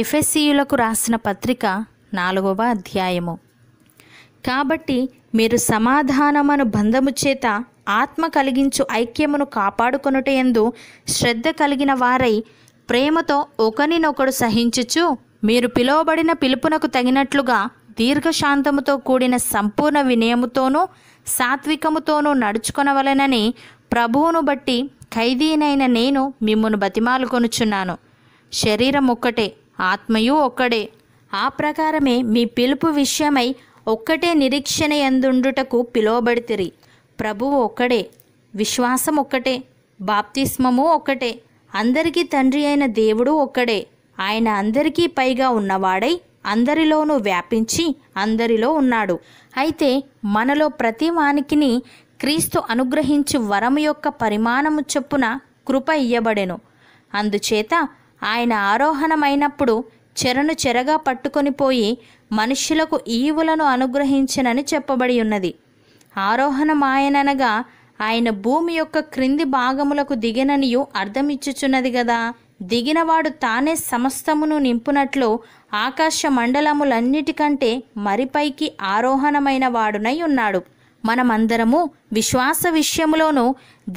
ఎఫెసీయులకు రాసిన పత్రిక నాలుగవ అధ్యాయము కాబట్టి మీరు సమాధానమను బంధము చేత ఆత్మ కలిగించు ఐక్యమును కాపాడుకొనుటయందు శ్రద్ధ కలిగిన వారై ప్రేమతో ఒకరినొకడు సహించుచు మీరు పిలువబడిన పిలుపునకు తగినట్లుగా దీర్ఘశాంతముతో కూడిన సంపూర్ణ వినయముతోనూ సాత్వికముతోనూ నడుచుకొనవలెనని ప్రభువును బట్టి ఖైదీనైన నేను మిమ్మును కొనుచున్నాను శరీరం ఒక్కటే ఆత్మయు ఒక్కడే ఆ ప్రకారమే మీ పిలుపు విషయమై ఒక్కటే నిరీక్షణ ఎందుండుటకు పిలువబడితిరి ప్రభువు ఒక్కడే విశ్వాసం ఒక్కటే బాప్తిస్మము ఒక్కటే అందరికీ తండ్రి అయిన దేవుడు ఒక్కడే ఆయన అందరికీ పైగా ఉన్నవాడై అందరిలోనూ వ్యాపించి అందరిలో ఉన్నాడు అయితే మనలో ప్రతి వానికిని క్రీస్తు అనుగ్రహించి వరము యొక్క పరిమాణము చొప్పున కృప ఇయ్యబడెను అందుచేత ఆయన ఆరోహణమైనప్పుడు చెరను చెరగా పట్టుకొని పోయి మనుష్యులకు ఈవులను అనుగ్రహించనని చెప్పబడి ఉన్నది ఆరోహణం ఆయన భూమి యొక్క క్రింది భాగములకు దిగిననియు అర్థమిచ్చుచున్నది గదా దిగినవాడు తానే సమస్తమును నింపునట్లు ఆకాశ మండలములన్నిటికంటే మరిపైకి ఆరోహణమైన వాడునై ఉన్నాడు మనమందరము విశ్వాస విషయములోను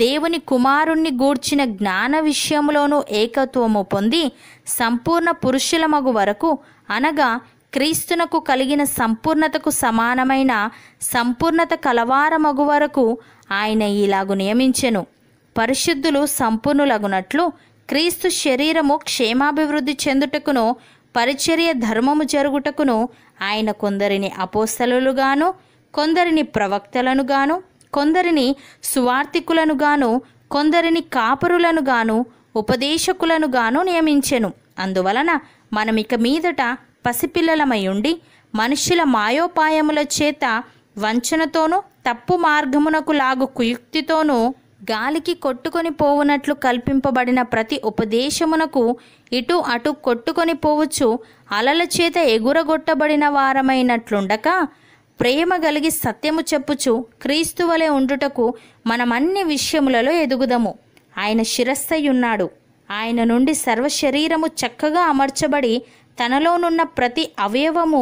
దేవుని కుమారుణ్ణి గూర్చిన జ్ఞాన విషయములోను ఏకత్వము పొంది సంపూర్ణ మగు వరకు అనగా క్రీస్తునకు కలిగిన సంపూర్ణతకు సమానమైన సంపూర్ణత కలవారమగు వరకు ఆయన ఇలాగు నియమించెను పరిశుద్ధులు సంపూర్ణులగునట్లు క్రీస్తు శరీరము క్షేమాభివృద్ధి చెందుటకును పరిచర్య ధర్మము జరుగుటకును ఆయన కొందరిని అపోస్తలుగాను కొందరిని ప్రవక్తలనుగాను కొందరిని సువార్థికులను గాను కొందరిని గాను ఉపదేశకులను గాను నియమించెను అందువలన మనం ఇక మీదట పసిపిల్లలమై ఉండి మనుషుల మాయోపాయముల చేత వంచనతోనూ తప్పు మార్గమునకు లాగు కుయుక్తితోనూ గాలికి కొట్టుకొని పోవునట్లు కల్పింపబడిన ప్రతి ఉపదేశమునకు ఇటు అటు కొట్టుకొని పోవచ్చు అలల చేత ఎగురగొట్టబడిన వారమైనట్లుండక ప్రేమ కలిగి సత్యము చెప్పుచు క్రీస్తు వలె ఉండుటకు మనమన్ని విషయములలో ఎదుగుదము ఆయన శిరస్సయున్నాడు ఆయన నుండి సర్వశరీరము చక్కగా అమర్చబడి తనలోనున్న ప్రతి అవయవము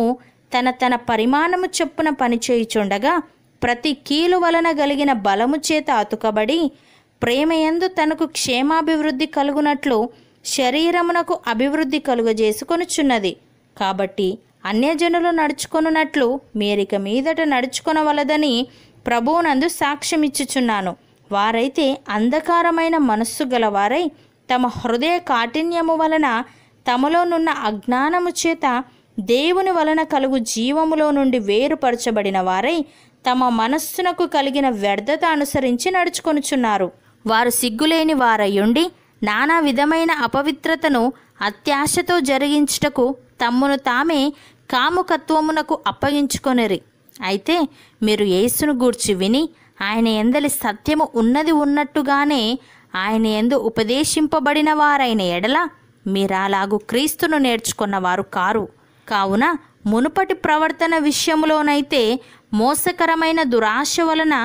తన తన పరిమాణము చొప్పున పనిచేయుచుండగా ప్రతి కీలు వలన కలిగిన బలము చేత అతుకబడి ప్రేమయందు తనకు క్షేమాభివృద్ధి కలుగునట్లు శరీరమునకు అభివృద్ధి కలుగజేసుకొనుచున్నది కాబట్టి అన్యజనులు నడుచుకొనున్నట్లు మీరిక మీదట నడుచుకొనవలదని ప్రభువునందు సాక్ష్యమిచ్చుచున్నాను వారైతే అంధకారమైన మనస్సు గలవారై తమ హృదయ కాఠిన్యము వలన తమలోనున్న అజ్ఞానము చేత దేవుని వలన కలుగు జీవములో నుండి వేరుపరచబడిన వారై తమ మనస్సునకు కలిగిన వ్యర్థత అనుసరించి నడుచుకొనుచున్నారు వారు సిగ్గులేని వారయుండి నానా విధమైన అపవిత్రతను అత్యాశతో జరిగించుటకు తమ్మును తామే కాముకత్వమునకు అప్పగించుకొనిరి అయితే మీరు యేసును గూర్చి విని ఆయన ఎందలి సత్యము ఉన్నది ఉన్నట్టుగానే ఆయన ఎందు ఉపదేశింపబడిన వారైన ఎడల మీరాలాగు క్రీస్తును నేర్చుకున్నవారు కారు కావున మునుపటి ప్రవర్తన విషయంలోనైతే మోసకరమైన దురాశ వలన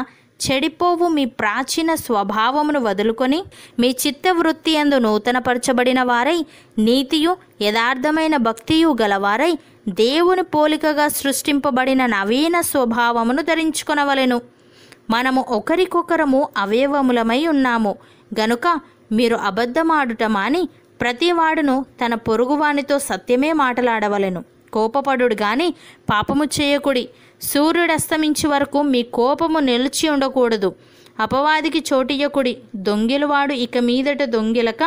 చెడిపోవు మీ ప్రాచీన స్వభావమును వదులుకొని మీ చిత్తవృత్తి ఎందు నూతనపరచబడిన వారై నీతియు యథార్థమైన భక్తియు గలవారై దేవుని పోలికగా సృష్టింపబడిన నవీన స్వభావమును ధరించుకొనవలెను మనము ఒకరికొకరము అవయవములమై ఉన్నాము గనుక మీరు అబద్ధమాడుటమాని ప్రతివాడును తన పొరుగువానితో సత్యమే మాట్లాడవలెను కోపపడుడు గాని పాపము చేయకుడి సూర్యుడు అస్తమించే వరకు మీ కోపము నిలిచి ఉండకూడదు అపవాదికి చోటియకుడి దొంగిలవాడు ఇక మీదట దొంగిలక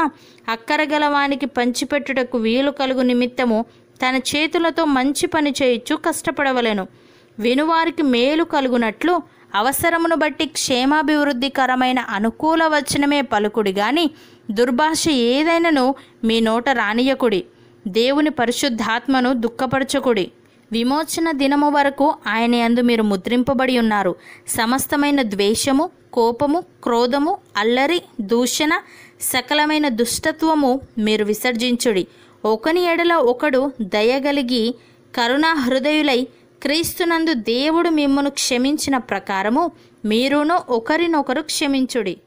అక్కరగలవానికి పంచిపెట్టుటకు వీలు కలుగు నిమిత్తము తన చేతులతో మంచి పని చేయొచ్చు కష్టపడవలెను వినువారికి మేలు కలుగునట్లు అవసరమును బట్టి క్షేమాభివృద్ధికరమైన అనుకూల వచనమే పలుకుడి గాని దుర్భాష ఏదైనను మీ నోట రానియకుడి దేవుని పరిశుద్ధాత్మను దుఃఖపరచకుడి విమోచన దినము వరకు ఆయన యందు మీరు ముద్రింపబడి ఉన్నారు సమస్తమైన ద్వేషము కోపము క్రోధము అల్లరి దూషణ సకలమైన దుష్టత్వము మీరు విసర్జించుడి ఒకని ఎడల ఒకడు దయగలిగి కరుణా హృదయులై క్రీస్తునందు దేవుడు మిమ్మను క్షమించిన ప్రకారము మీరును ఒకరినొకరు క్షమించుడి